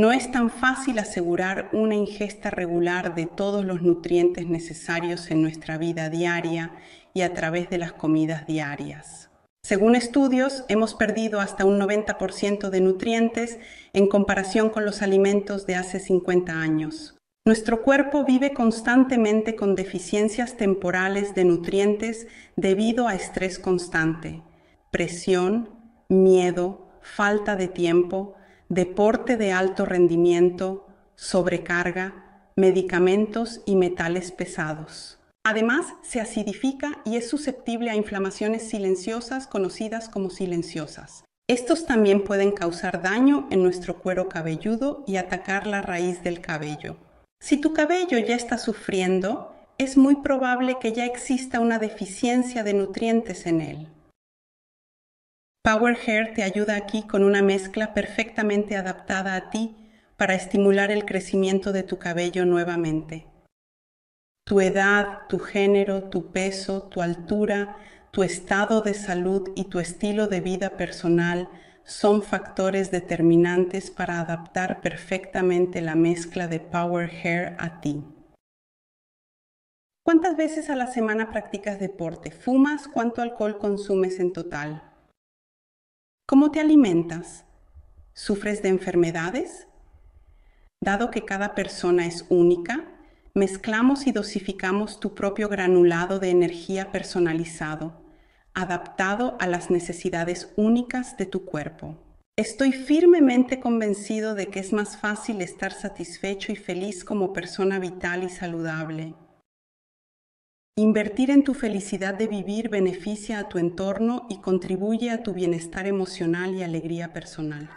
No es tan fácil asegurar una ingesta regular de todos los nutrientes necesarios en nuestra vida diaria y a través de las comidas diarias. Según estudios, hemos perdido hasta un 90% de nutrientes en comparación con los alimentos de hace 50 años. Nuestro cuerpo vive constantemente con deficiencias temporales de nutrientes debido a estrés constante, presión, miedo, falta de tiempo, deporte de alto rendimiento, sobrecarga, medicamentos y metales pesados. Además, se acidifica y es susceptible a inflamaciones silenciosas conocidas como silenciosas. Estos también pueden causar daño en nuestro cuero cabelludo y atacar la raíz del cabello. Si tu cabello ya está sufriendo, es muy probable que ya exista una deficiencia de nutrientes en él. Power Hair te ayuda aquí con una mezcla perfectamente adaptada a ti para estimular el crecimiento de tu cabello nuevamente. Tu edad, tu género, tu peso, tu altura, tu estado de salud y tu estilo de vida personal son factores determinantes para adaptar perfectamente la mezcla de Power Hair a ti. ¿Cuántas veces a la semana practicas deporte? ¿Fumas? ¿Cuánto alcohol consumes en total? ¿Cómo te alimentas? ¿Sufres de enfermedades? Dado que cada persona es única, mezclamos y dosificamos tu propio granulado de energía personalizado, adaptado a las necesidades únicas de tu cuerpo. Estoy firmemente convencido de que es más fácil estar satisfecho y feliz como persona vital y saludable Invertir en tu felicidad de vivir beneficia a tu entorno y contribuye a tu bienestar emocional y alegría personal.